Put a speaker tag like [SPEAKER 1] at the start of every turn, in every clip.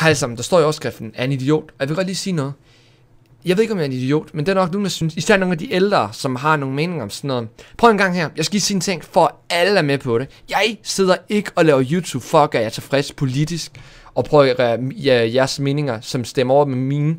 [SPEAKER 1] Hej alle sammen, der står i overskriften, er en idiot. Og jeg vil godt lige sige noget. Jeg ved ikke, om jeg er en idiot, men det er nok nogen, der synes, især nogle af de ældre, som har nogle meninger om sådan noget. Prøv en gang her, jeg skal lige sige en ting, for at alle er med på det. Jeg sidder ikke og laver YouTube for at gøre jer tilfreds politisk, og prøver at gøre jeres meninger, som stemmer over med mine.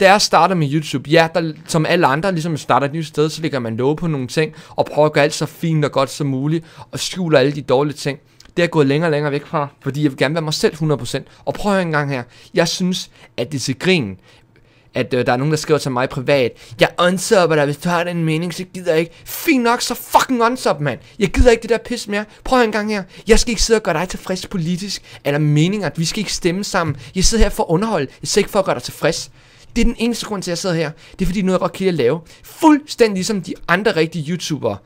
[SPEAKER 1] Da jeg starter med YouTube, ja, der, som alle andre, ligesom jeg starter et nyt sted, så ligger man lov på nogle ting, og prøver at gøre alt så fint og godt som muligt, og skjuler alle de dårlige ting det er jeg gået længere og længere væk fra, fordi jeg vil gerne være mig selv 100%. Og prøv at høre en gang her. Jeg synes, at det er til grin, at øh, der er nogen, der skriver til mig privat, jeg unsubber dig, hvis du har den mening, så gider jeg ikke. Fint nok, så fucking unsub, mand. Jeg gider ikke det der pis mere. Prøv en gang her. Jeg skal ikke sidde og gøre dig tilfreds politisk, eller meninger, at vi skal ikke stemme sammen. Jeg sidder her for at underholde, jeg sidder ikke for at gøre dig tilfreds. Det er den eneste grund til, at jeg sidder her. Det er fordi, nu er jeg godt kan at lave. Fuldstændig ligesom de andre rigtige YouTubere.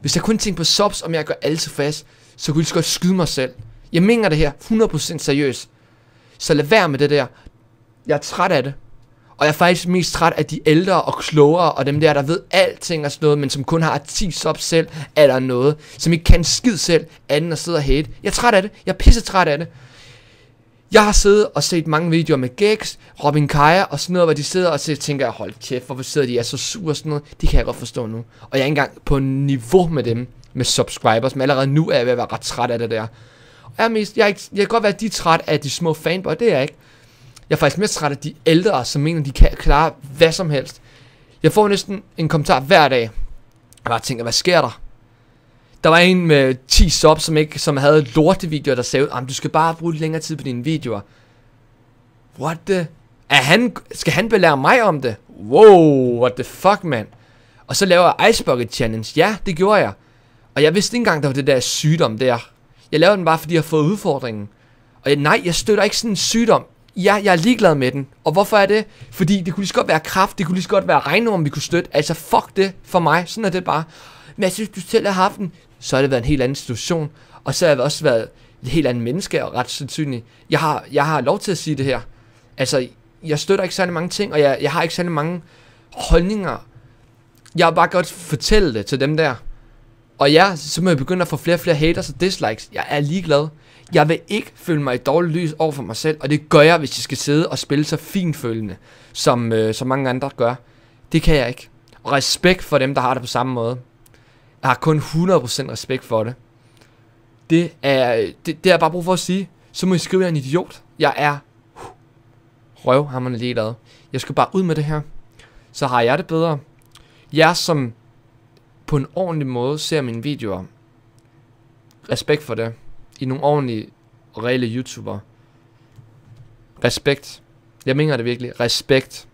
[SPEAKER 1] Hvis jeg kun tænker på subs, om jeg gør alle tilfreds, så kunne jeg lige så godt skyde mig selv. Jeg mener det her 100% seriøst. Så lad være med det der. Jeg er træt af det. Og jeg er faktisk mest træt af de ældre og klogere og dem der, der ved alting og sådan noget, men som kun har 10 sub selv eller noget. Som ikke kan skid selv, anden og sidde og hate. Jeg er træt af det. Jeg er pisse træt af det. Jeg har siddet og set mange videoer med Gex, Robin Kaja og sådan noget, hvor de sidder og ser, tænker, jeg, hold kæft, hvorfor sidder de er så sur og sådan noget. Det kan jeg godt forstå nu. Og jeg er ikke engang på niveau med dem med subscribers, men allerede nu er jeg ved at være ret træt af det der. Og jeg, er mest, jeg, er ikke, jeg kan godt være, at de er træt af de små fanboy, det er jeg ikke. Jeg er faktisk mere træt af de ældre, som mener, de kan klare hvad som helst. Jeg får næsten en kommentar hver dag. Jeg bare tænker, hvad sker der? Der var en med 10 subs, som, ikke, som havde videoer, der sagde, at du skal bare bruge længere tid på dine videoer. What the? Er han, skal han belære mig om det? Wow, what the fuck, man? Og så laver jeg Ice Bucket Challenge. Ja, det gjorde jeg. Og jeg vidste ikke engang, der var det der sygdom der. Jeg lavede den bare, fordi jeg har fået udfordringen. Og jeg, nej, jeg støtter ikke sådan en sygdom. Ja, jeg er ligeglad med den. Og hvorfor er det? Fordi det kunne lige så godt være kraft, det kunne lige så godt være regnorm, vi kunne støtte. Altså fuck det for mig, sådan er det bare. Men jeg synes, du selv har haft den. Så har det været en helt anden situation. Og så har jeg også været et helt andet menneske, og ret sandsynligt. Jeg har, jeg har lov til at sige det her. Altså, jeg støtter ikke særlig mange ting, og jeg, jeg har ikke særlig mange holdninger. Jeg har bare godt fortælle det til dem der. Og ja, så må jeg begynde at få flere og flere haters og dislikes. Jeg er ligeglad. Jeg vil ikke føle mig i dårligt lys over for mig selv, og det gør jeg, hvis jeg skal sidde og spille så finfølende, som, øh, som mange andre gør. Det kan jeg ikke. Og respekt for dem, der har det på samme måde. Jeg har kun 100% respekt for det. Det er, det, det er jeg bare brug for at sige. Så må I skrive, at jeg er en idiot. Jeg er uh, lige lavet. Jeg skal bare ud med det her. Så har jeg det bedre. Jeg som på en ordentlig måde ser mine videoer. Respekt for det. I nogle ordentlige og reelle YouTuber. Respekt. Jeg mener det virkelig. Respekt.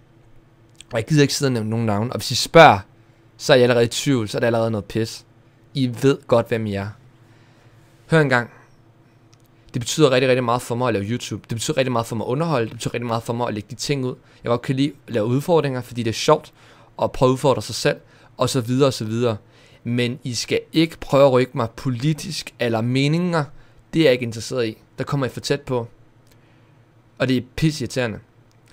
[SPEAKER 1] Og jeg gider ikke sidde og nævne nogen navn. Og hvis I spørger, så er jeg allerede i tvivl. Så er det allerede noget pis. I ved godt, hvem I er. Hør en gang. Det betyder rigtig, rigtig meget for mig at lave YouTube. Det betyder rigtig meget for mig at underholde. Det betyder rigtig meget for mig at lægge de ting ud. Jeg godt kan lide at lave udfordringer, fordi det er sjovt at prøve at udfordre sig selv og så videre og så videre. Men I skal ikke prøve at rykke mig politisk eller meninger. Det er jeg ikke interesseret i. Der kommer I for tæt på. Og det er pissirriterende.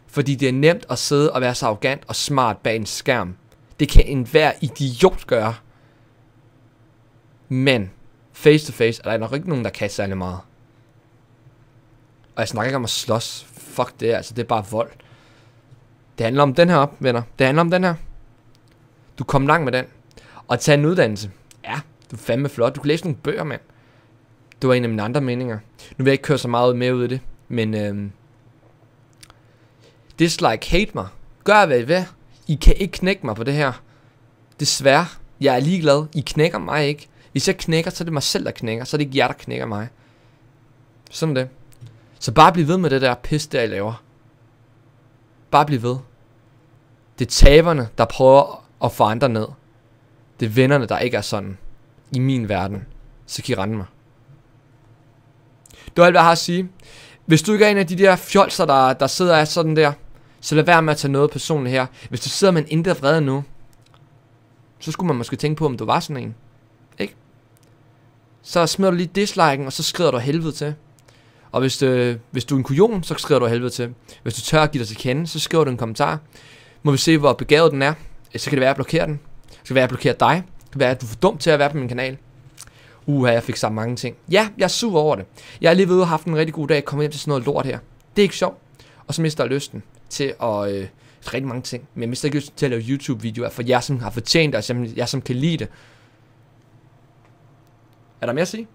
[SPEAKER 1] Fordi det er nemt at sidde og være så arrogant og smart bag en skærm. Det kan enhver idiot gøre. Men face to face er der nok ikke nogen, der kan særlig meget. Og jeg snakker ikke om at slås. Fuck det, altså det er bare vold. Det handler om den her op, venner. Det handler om den her. Du kom langt med den. Og tage en uddannelse. Ja, du er fandme flot. Du kan læse nogle bøger, mand. Det var en af mine andre meninger. Nu vil jeg ikke køre så meget med ud af det, men øhm, dislike, hate mig. Gør hvad I vil. I kan ikke knække mig på det her. Desværre. Jeg er ligeglad. I knækker mig ikke. Hvis jeg knækker, så er det mig selv, der knækker. Så er det ikke jer, der knækker mig. Sådan det. Så bare bliv ved med det der pis, der I laver. Bare bliv ved. Det er taberne, der prøver og få andre ned. Det er vennerne, der ikke er sådan. I min verden. Så kan I rende mig. Det var alt, hvad jeg har at sige. Hvis du ikke er en af de der fjolser, der, der sidder af sådan der, så lad være med at tage noget personligt her. Hvis du sidder med en indre vrede nu, så skulle man måske tænke på, om du var sådan en. Ikke? Så smider du lige disliken, og så skrider du helvede til. Og hvis, øh, hvis du er en kujon, så skriver du helvede til. Hvis du tør at give dig til kende, så skriver du en kommentar. Må vi se, hvor begavet den er så kan det være, at jeg blokerer den. Så kan det være, at jeg blokerer dig. Det kan være, at du er for dum til at være på min kanal. Uha, jeg fik så mange ting. Ja, jeg er sur over det. Jeg er lige ved at have haft en rigtig god dag Kom hjem til sådan noget lort her. Det er ikke sjovt. Og så mister jeg lysten til at... Øh, rigtig mange ting. Men jeg mister ikke lysten til at lave YouTube-videoer for jer, som har fortjent det, og jeg som kan lide det. Er der mere at sige?